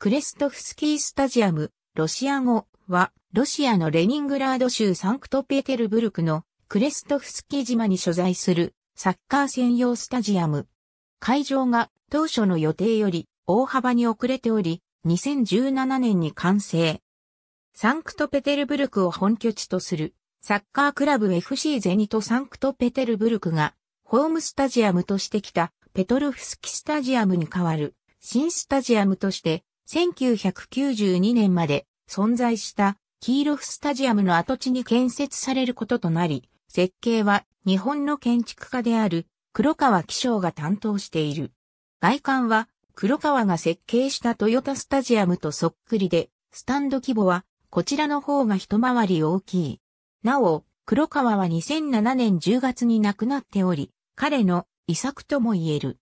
クレストフスキースタジアム、ロシア語は、ロシアのレニングラード州サンクトペテルブルクのクレストフスキー島に所在するサッカー専用スタジアム。会場が当初の予定より大幅に遅れており、2017年に完成。サンクトペテルブルクを本拠地とするサッカークラブ FC ゼニトサンクトペテルブルクがホームスタジアムとしてきたペトルフスキスタジアムに代わる新スタジアムとして1992年まで存在したキーロフスタジアムの跡地に建設されることとなり、設計は日本の建築家である黒川紀章が担当している。外観は黒川が設計したトヨタスタジアムとそっくりで、スタンド規模はこちらの方が一回り大きい。なお、黒川は2007年10月に亡くなっており、彼の遺作とも言える。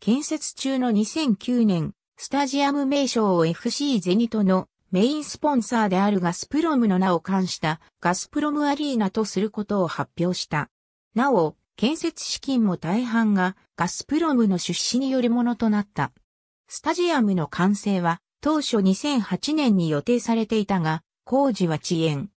建設中の2009年スタジアム名称を FC ゼニトのメインスポンサーであるガスプロムの名を冠したガスプロムアリーナとすることを発表した。なお、建設資金も大半がガスプロムの出資によるものとなった。スタジアムの完成は当初2008年に予定されていたが、工事は遅延。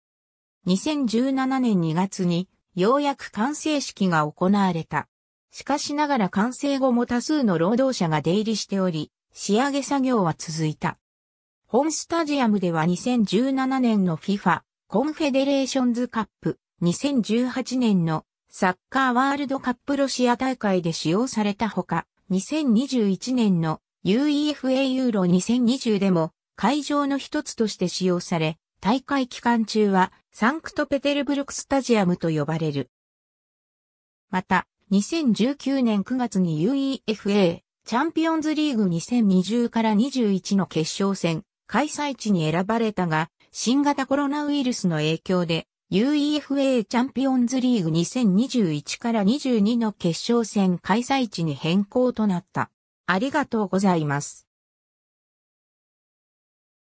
2017年2月にようやく完成式が行われた。しかしながら完成後も多数の労働者が出入りしており、仕上げ作業は続いた。本スタジアムでは2017年の FIFA コンフェデレーションズカップ、2018年のサッカーワールドカップロシア大会で使用されたほか、2021年の UEFA ユーロ2020でも会場の一つとして使用され、大会期間中はサンクトペテルブルクスタジアムと呼ばれる。また、2019年9月に UEFA チャンピオンズリーグ2020から21の決勝戦、開催地に選ばれたが、新型コロナウイルスの影響で、UEFA チャンピオンズリーグ2021から22の決勝戦開催地に変更となった。ありがとうございます。